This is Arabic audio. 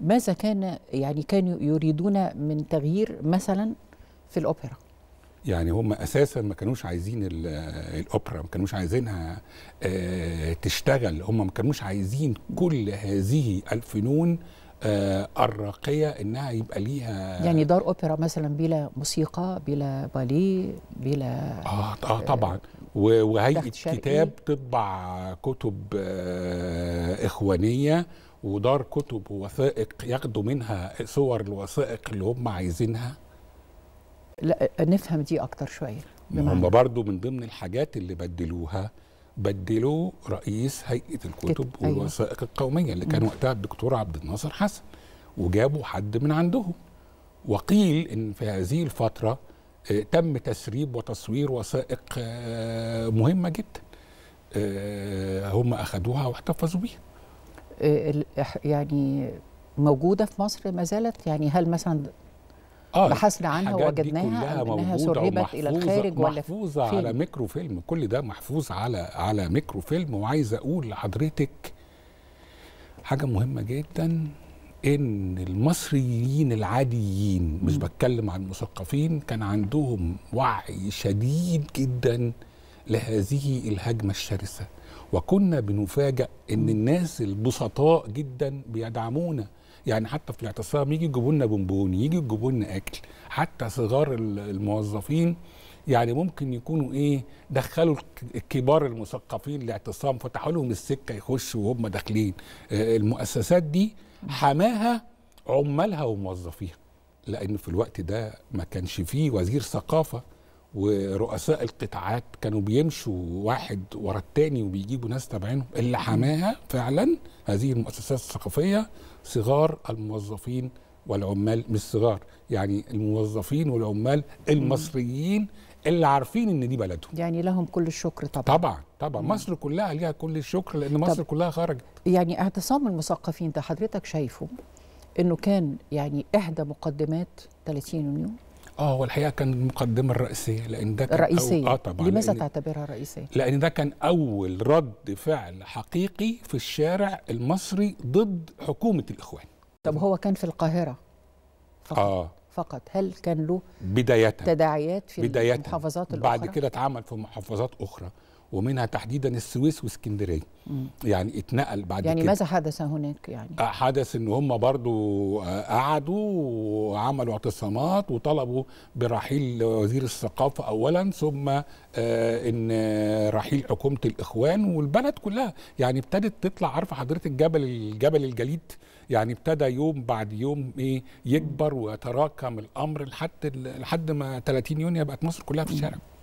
ماذا كان يعني كانوا يريدون من تغيير مثلا في الاوبرا يعني هم اساسا ما كانوش عايزين الاوبرا ما كانوش عايزينها آه، تشتغل هم ما كانوش عايزين كل هذه الفنون آه، الراقيه انها يبقى ليها يعني دار اوبرا مثلا بلا موسيقى بلا باليه بلا اه, آه, آه، طبعا وهيئه كتاب تطبع كتب اخوانيه ودار كتب ووثائق ياخدوا منها صور الوثائق اللي هم عايزينها لا نفهم دي اكتر شويه هم برضو من ضمن الحاجات اللي بدلوها بدلوا رئيس هيئه الكتب كت... أيوة. والوثائق أيوة. القوميه اللي كان وقتها الدكتور عبد الناصر حسن وجابوا حد من عندهم وقيل ان في هذه الفتره آه، تم تسريب وتصوير وثائق آه، مهمه جدا آه، هم اخذوها واحتفظوا بيها يعني موجوده في مصر ما زالت يعني هل مثلا آه بحثنا عنها وجدناها انها سربت الى الخارج ولا محفوظه على ميكرو فيلم كل ده محفوظ على على ميكرو فيلم وعايز اقول لحضرتك حاجه مهمه جدا ان المصريين العاديين مش بتكلم عن المثقفين كان عندهم وعي شديد جدا لهذه الهجمه الشرسه وكنا بنفاجئ ان الناس البسطاء جدا بيدعمونا يعني حتى في الاعتصام يجي يجيبوا لنا بونبون يجي يجيبوا لنا اكل حتى صغار الموظفين يعني ممكن يكونوا ايه دخلوا الكبار المثقفين الاعتصام فتحوا لهم السكه يخشوا وهم داخلين آه، المؤسسات دي حماها عمالها وموظفيها لان في الوقت ده ما كانش فيه وزير ثقافه ورؤساء القطاعات كانوا بيمشوا واحد ورا الثاني وبيجيبوا ناس تابعينهم اللي حماها فعلا هذه المؤسسات الثقافيه صغار الموظفين والعمال مش صغار يعني الموظفين والعمال المصريين اللي عارفين ان دي بلدهم يعني لهم كل الشكر طبعا طبعا طبعا مصر كلها ليها كل الشكر لان مصر كلها خرجت يعني اعتصام المثقفين ده حضرتك شايفه انه كان يعني احدى مقدمات 30 يونيو اه هو الحقيقه كان المقدمه الرئيسيه لان ده كان رئيسيه اه طبعا لماذا لأن... تعتبرها رئيسيه؟ لان ده كان اول رد فعل حقيقي في الشارع المصري ضد حكومه الاخوان طب هو كان في القاهره فقط. اه فقط هل كان له بداية تداعيات في بداية المحافظات الأخرى؟ بعد كده اتعمل في محافظات أخرى ومنها تحديدا السويس واسكندريه يعني اتنقل بعد يعني كده ماذا حدث هناك يعني آه، حدث ان هم برضو آه، قعدوا وعملوا اعتصامات وطلبوا برحيل وزير الثقافه اولا ثم آه، ان رحيل حكومه الاخوان والبلد كلها يعني ابتدت تطلع عارفه حضرتك جبل الجبل الجليد يعني ابتدى يوم بعد يوم ايه يكبر ويتراكم يفخم الامر لحد لحد ما 30 يونيو بقت مصر كلها في الشارع